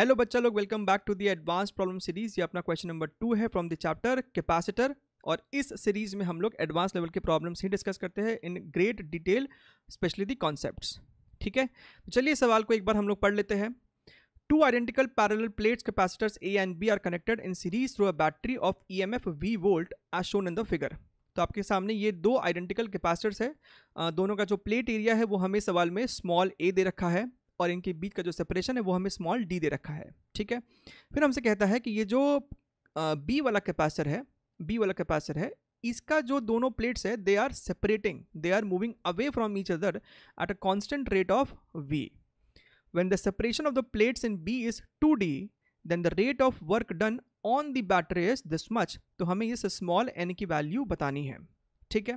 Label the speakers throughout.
Speaker 1: Hello बच्चा लोग welcome back to the advance problem series ये अपना क्वेश्चन नंबर टू है फ्रॉम द चैप्टर कैपेसिटर और इस सीरीज में हम लोग एडवांस लेवल के प्रॉब्लम्स ही डिस्कस करते हैं in great detail specially the concepts ठीक है तो चलिए सवाल को एक बार हम लोग पढ़ लेते हैं two identical parallel plates capacitors A and B are connected in series through a battery of E M F V volt as shown in the figure तो आपके सामने ये दो आइडेंटिकल कैपेसिटर्स है दोनों का जो प्लेट एरिया है वो हमें सवाल में स्मॉल ए दे रखा है और इनके बीच का जो सेपरेशन है वो हमें स्मॉल डी दे रखा है ठीक है फिर हमसे कहता है कि ये जो बी वाला कैपेसिटर है बी वाला कैपेसिटर है इसका जो दोनों प्लेट्स है they are separating they are moving away from each other at a constant rate of V the separation of the plates in B is two D then the rate of work done on the battery is this much तो हमें इस small N की value बतानी है ठीक है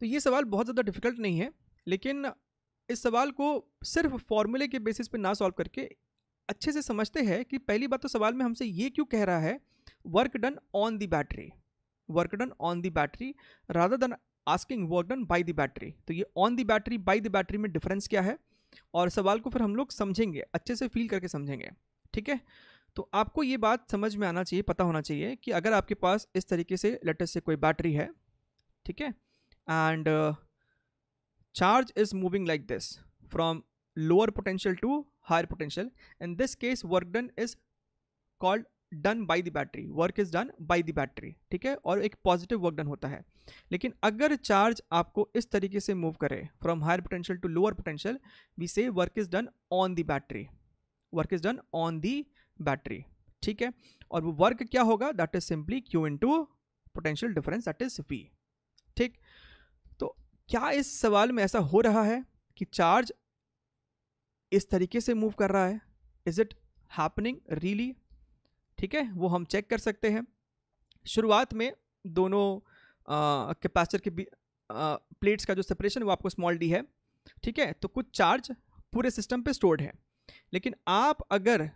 Speaker 1: तो ये सवाल बहुत ज़्यादा डिफिकल्ट नहीं है लेकिन इस सवाल को सिर्फ फॉर्मूले के बेसिस पे ना सॉल्व करके अच्छे से समझते हैं कि पहली बात तो सवाल में हमसे ये क्यों कह रहा है work done on the battery work done on the battery rather than asking work done by the battery तो ये on the battery by the battery में डिफरेंस क्या है और सवाल को फिर हम लोग समझेंगे अच्छे से फील करके समझेंगे ठीक है तो आपको ये बात समझ में आना चाहिए पता होना चाहिए कि अगर आपके पास इस तरीके से लेटेस्ट से कोई बैटरी है ठीक है and charge is moving like this from lower potential to higher potential in this case work done is called done by the battery work is done by the battery ठीक है और एक positive work done होता है लेकिन अगर charge आपको इस तरीके से मूव करे from higher potential to lower potential we say work is done on the battery work is done on the battery ठीक है और वो वर्क क्या होगा that is simply Q into potential difference that is V क्या इस सवाल में ऐसा हो रहा है कि चार्ज इस तरीके से मूव कर रहा है इज़ इट हैपनिंग रियली ठीक है वो हम चेक कर सकते हैं शुरुआत में दोनों कैपेसिटर के प्लेट्स का जो सेपरेशन वो आपको स्मॉल डी है ठीक है तो कुछ चार्ज पूरे सिस्टम पे स्टोर्ड है लेकिन आप अगर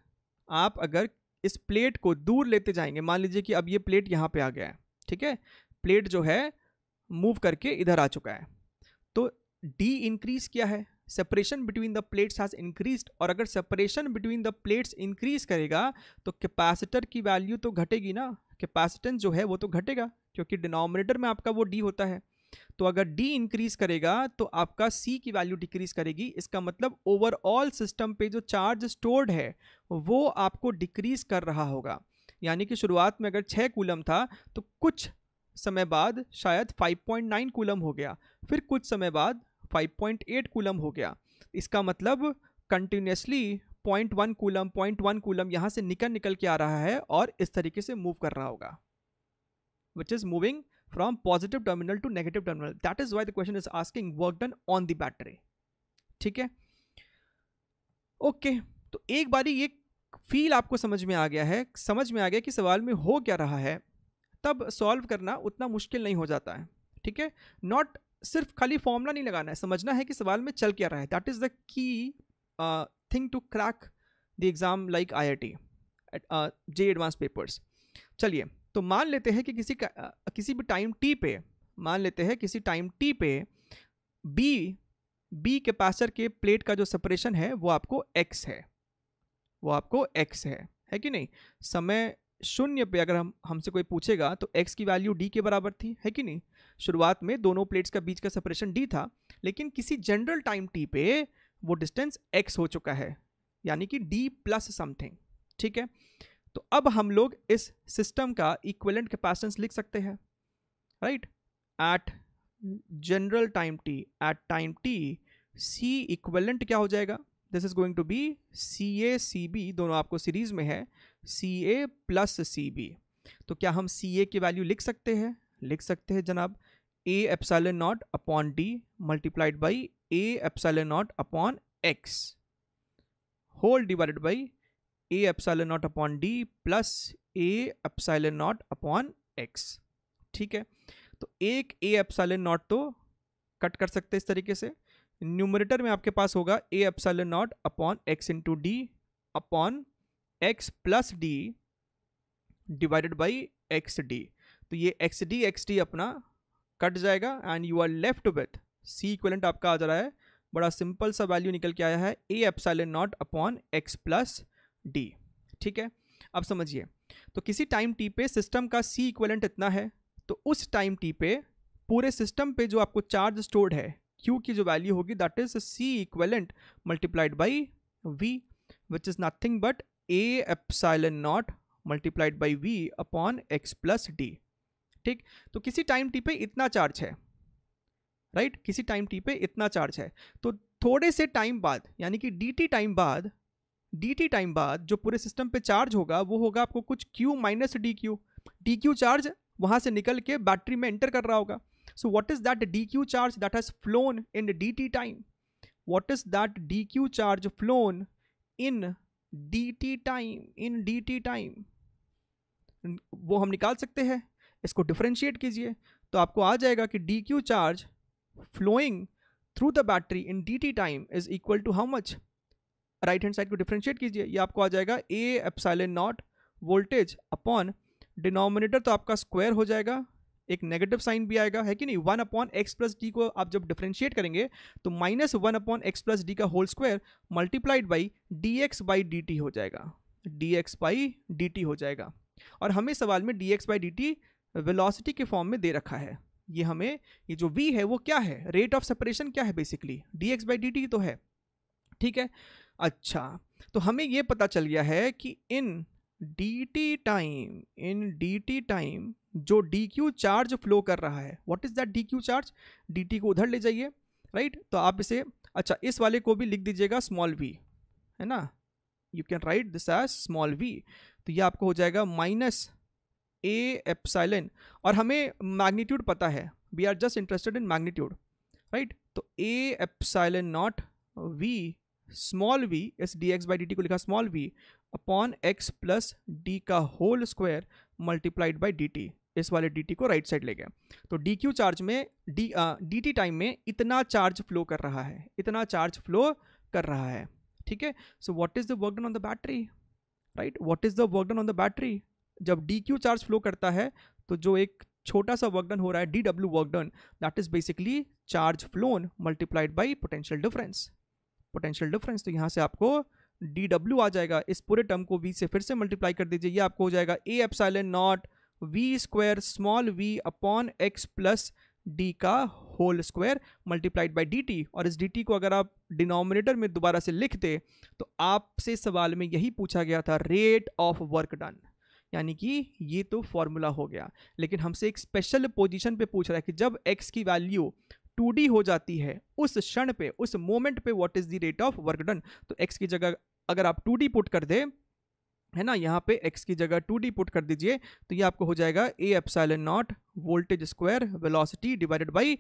Speaker 1: आप अगर इस प्लेट को दूर लेते जाएंगे मान लीजिए कि अब ये प्लेट यहाँ पे आ गया है ठीक है प्लेट जो है मूव करके इधर आ चुका है डी इंक्रीज किया है separation between the plates has increase और अगर separation between the plates increase करेगा तो कैपेसिटर की वैल्यू तो घटेगी ना कैपेसिटेंस जो है वो तो घटेगा क्योंकि डिनोमिनेटर में आपका वो डी होता है तो अगर डी इंक्रीज करेगा तो आपका सी की वैल्यू डिक्रीज करेगी इसका मतलब ओवरऑल सिस्टम पे जो चार्ज स्टोर्ड है वो आपको डिक्रीज कर रहा होगा यानी कि शुरुआत में अगर छः कूलम था तो कुछ समय बाद शायद 5.9 कूलम हो गया फिर कुछ समय बाद 5.8 कूलम हो गया इसका मतलब continuously point one coulomb point one coulomb यहाँ से निकल निकल के आ रहा है और इस तरीके से मूव कर रहा होगा which is moving from positive terminal to negative terminal that is why the question is asking work done on the battery ठीक है ओके okay, तो एक बारी ये फील आपको समझ में आ गया है समझ में आ गया कि सवाल में हो क्या रहा है तब सॉल्व करना उतना मुश्किल नहीं हो जाता है ठीक है नॉट सिर्फ खाली फॉर्मूला नहीं लगाना है समझना है कि सवाल में चल क्या रहा है that is the key thing to crack the exam like I I T J advance papers चलिए तो मान लेते हैं कि किसी का, uh, किसी भी टाइम टी पे मान लेते हैं किसी टाइम टी पे बी बी कैपेसिटर के प्लेट का जो सेपरेशन है वो आपको एक्स है वो आपको एक्स है है कि नहीं समय शून्य पे अगर हम हमसे कोई पूछेगा तो एक्स की वैल्यू डी के बराबर थी है कि नहीं शुरुआत में दोनों प्लेट्स का बीच का सेपरेशन डी था लेकिन किसी जनरल टाइम टी पे वो डिस्टेंस एक्स हो चुका है यानी कि डी प्लस समथिंग ठीक है तो अब हम लोग इस सिस्टम का इक्वलेंट कैपेसिटेंस लिख सकते हैं right at general time T at time T C equivalent क्या हो जाएगा this is going to be C A C B दोनों आपको सीरीज में है सी ए प्लस सी बी तो क्या हम सी ए की वैल्यू लिख सकते हैं लिख सकते हैं जनाब A epsilon naught upon D multiplied by A epsilon naught upon X whole divided by A epsilon naught upon D plus A epsilon naught upon X ठीक है तो एक ए एप्साइलन नॉट तो कट कर सकते हैं इस तरीके से न्यूमरेटर में आपके पास होगा A epsilon naught upon X into D upon X plus D divided by X D तो ये एक्स डी एक्स डी अपना कट जाएगा and you are left with C equivalent आपका आ जा रहा है बड़ा सिंपल सा वैल्यू निकल के आया है A epsilon naught upon X plus D ठीक है अब समझिए तो किसी टाइम टी पे सिस्टम का सी इक्वलेंट इतना है तो उस टाइम टी पे पूरे सिस्टम पे जो आपको चार्ज स्टोर्ड है क्यू की जो वैल्यू होगी that is C equivalent multiplied by V which is nothing but A epsilon naught multiplied by V upon X plus D ठीक तो किसी टाइम टी पे इतना चार्ज है राइट right? किसी टाइम टी पे इतना चार्ज है तो थोड़े से टाइम बाद यानी कि डी टी टाइम बाद डी टी टाइम बाद जो पूरे सिस्टम पे चार्ज होगा वो होगा आपको कुछ Q minus D Q D Q charge वहाँ से निकल के बैटरी में एंटर कर रहा होगा So what is that DQ charge that has flown in DT time? What is that DQ charge flown in DT time? In DT time. Hmm, वो हम निकाल सकते हैं इसको डिफ्रेंशिएट कीजिए तो आपको आ जाएगा कि D Q charge flowing through the battery in D T time is equal to how much right hand side को डिफ्रेंशिएट कीजिए ये आपको आ जाएगा A epsilon naught voltage upon denominator तो आपका स्क्वायर हो जाएगा एक नेगेटिव साइन भी आएगा है कि नहीं one upon X plus D को आप जब डिफ्रेंशिएट करेंगे तो minus one upon X plus D का whole square multiplied by D X by D T हो जाएगा D X by D T हो जाएगा और हमें सवाल में D X by D T velocity के फॉर्म में दे रखा है ये हमें ये जो वी है वो क्या है रेट ऑफ सेपरेशन क्या है basically D X by D T तो है ठीक है अच्छा तो हमें ये पता चल गया है कि in D T time in D T time जो डी क्यू चार्ज फ्लो कर रहा है what is that D Q charge D T को उधर ले जाइए राइट right? तो आप इसे अच्छा इस वाले को भी लिख दीजिएगा स्मॉल वी है ना you can write this as small V तो ये आपको हो जाएगा माइनस ए एप्साइलन और हमें मैग्नीट्यूड पता है we are just interested in magnitude right तो A epsilon naught V small V as D X by D T को लिखा small V upon X plus D का whole square multiplied by D T इस वाले D T को right side ले गया तो डी क्यू चार्ज में डी डी टी टाइम में इतना चार्ज फ्लो कर रहा है इतना चार्ज फ्लो कर रहा है ठीक है so what is the work done on the battery right what is the work done on the battery जब डी क्यू चार्ज फ्लो करता है तो जो एक छोटा सा वर्क डन हो रहा है D W work done that is basically charge flown multiplied by potential difference potential difference तो यहाँ से आपको डी डब्ल्यू आ जाएगा इस पूरे टर्म को वी से फिर से मल्टीप्लाई कर दीजिए ये आपको हो जाएगा A N naught V square small V upon X plus D का whole square multiplied by D T और इस डी टी को अगर आप डिनोमिनेटर में दोबारा से लिख दे तो आपसे सवाल में यही पूछा गया था रेट ऑफ वर्क डन यानी कि ये तो फॉर्मूला हो गया लेकिन हमसे एक स्पेशल पोजीशन पे पूछ रहा है कि जब x की वैल्यू टू हो जाती है उस क्षण पे उस मोमेंट पे what is the rate of work done तो एक्स की जगह अगर आप टू पुट कर दे है ना यहाँ पे x की जगह 2d पुट कर दीजिए तो ये आपको हो जाएगा A epsilon naught voltage square velocity divided by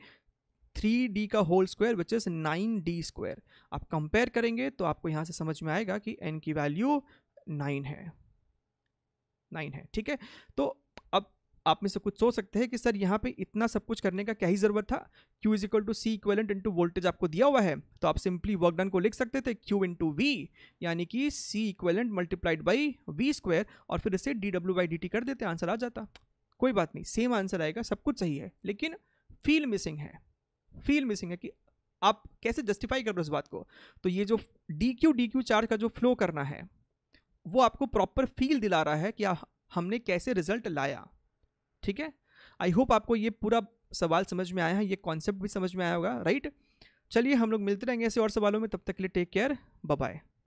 Speaker 1: 3d का whole square which is 9d square आप कंपेयर करेंगे तो आपको यहाँ से समझ में आएगा कि n की वैल्यू 9 है 9 है ठीक है तो आप में से कुछ सोच सकते हैं कि सर यहाँ पे इतना सब कुछ करने का क्या ही ज़रूरत था Q is equal to C equivalent into voltage आपको दिया हुआ है तो आप सिंपली वर्क डन को लिख सकते थे Q इंटू वी यानी कि C equivalent multiplied by V square और फिर इसे D W by D T कर देते आंसर आ जाता कोई बात नहीं सेम आंसर आएगा सब कुछ सही है लेकिन फील मिसिंग है फील मिसिंग है कि आप कैसे जस्टिफाई कर रहे हो इस बात को तो ये जो D Q D Q charge का जो फ्लो करना है वो आपको प्रॉपर फील दिला रहा है कि हमने कैसे रिजल्ट लाया ठीक है आई होप आपको ये पूरा सवाल समझ में आया है ये कॉन्सेप्ट भी समझ में आया होगा राइट चलिए हम लोग मिलते रहेंगे ऐसे और सवालों में तब तक के लिए टेक केयर बाय